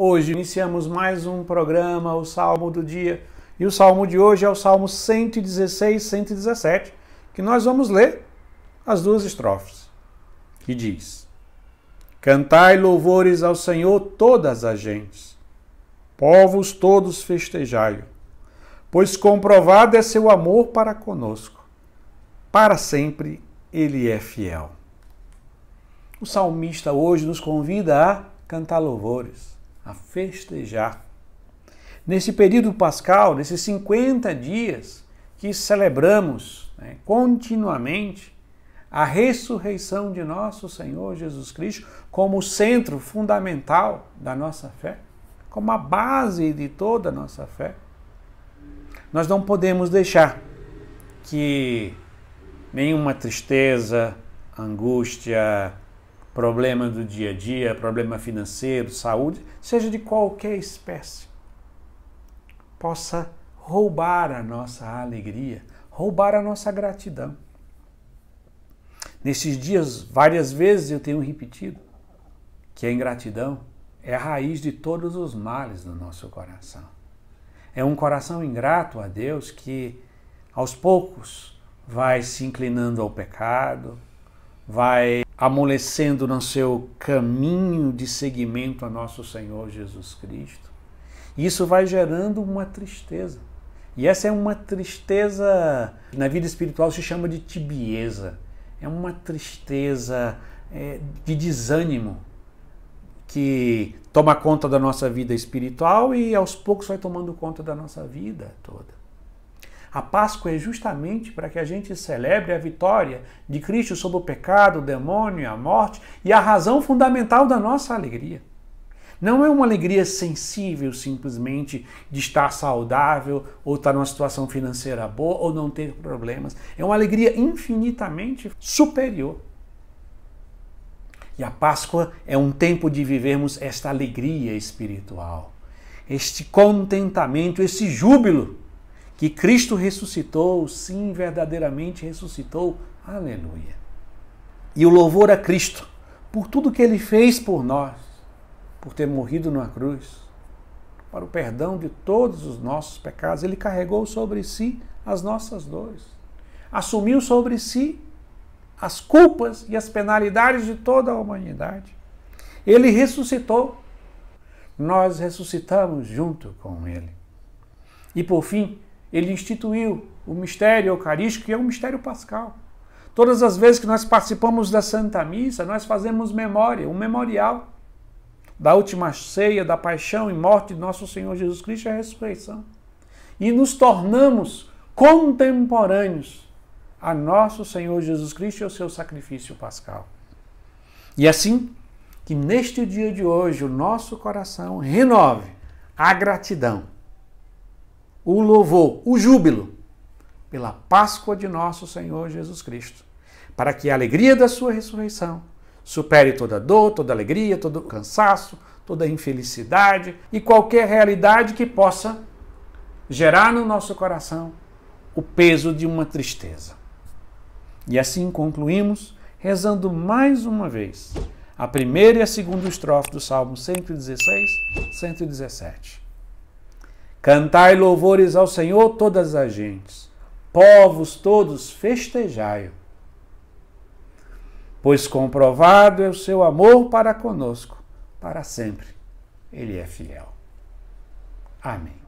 Hoje iniciamos mais um programa, o Salmo do Dia. E o salmo de hoje é o Salmo 116, 117, que nós vamos ler as duas estrofes, que diz: Cantai louvores ao Senhor todas as gentes, povos todos festejai-o, pois comprovado é seu amor para conosco, para sempre ele é fiel. O salmista hoje nos convida a cantar louvores a festejar. Nesse período pascal, nesses 50 dias que celebramos né, continuamente a ressurreição de nosso Senhor Jesus Cristo como centro fundamental da nossa fé, como a base de toda a nossa fé, nós não podemos deixar que nenhuma tristeza, angústia, problema do dia a dia, problema financeiro, saúde, seja de qualquer espécie, possa roubar a nossa alegria, roubar a nossa gratidão. Nesses dias, várias vezes eu tenho repetido que a ingratidão é a raiz de todos os males do nosso coração. É um coração ingrato a Deus que, aos poucos, vai se inclinando ao pecado, vai amolecendo no seu caminho de seguimento a nosso Senhor Jesus Cristo. Isso vai gerando uma tristeza. E essa é uma tristeza, na vida espiritual se chama de tibieza. É uma tristeza é, de desânimo que toma conta da nossa vida espiritual e aos poucos vai tomando conta da nossa vida toda. A Páscoa é justamente para que a gente celebre a vitória de Cristo sobre o pecado, o demônio e a morte e a razão fundamental da nossa alegria. Não é uma alegria sensível simplesmente de estar saudável ou estar numa situação financeira boa ou não ter problemas. É uma alegria infinitamente superior. E a Páscoa é um tempo de vivermos esta alegria espiritual, este contentamento, esse júbilo que Cristo ressuscitou, sim, verdadeiramente ressuscitou. Aleluia. E o louvor a Cristo por tudo que ele fez por nós, por ter morrido na cruz, para o perdão de todos os nossos pecados, ele carregou sobre si as nossas dores, assumiu sobre si as culpas e as penalidades de toda a humanidade. Ele ressuscitou. Nós ressuscitamos junto com ele. E por fim, ele instituiu o mistério eucarístico, que é o mistério pascal. Todas as vezes que nós participamos da Santa Missa, nós fazemos memória, um memorial da última ceia, da paixão e morte de nosso Senhor Jesus Cristo e a ressurreição. E nos tornamos contemporâneos a nosso Senhor Jesus Cristo e ao seu sacrifício pascal. E assim, que neste dia de hoje o nosso coração renove a gratidão o louvor, o júbilo pela Páscoa de nosso Senhor Jesus Cristo, para que a alegria da sua ressurreição supere toda dor, toda alegria, todo cansaço, toda infelicidade e qualquer realidade que possa gerar no nosso coração o peso de uma tristeza. E assim concluímos rezando mais uma vez a primeira e a segunda estrofe do Salmo 116, 117. Cantai louvores ao Senhor todas as gentes, povos todos festejai-o. Pois comprovado é o seu amor para conosco, para sempre. Ele é fiel. Amém.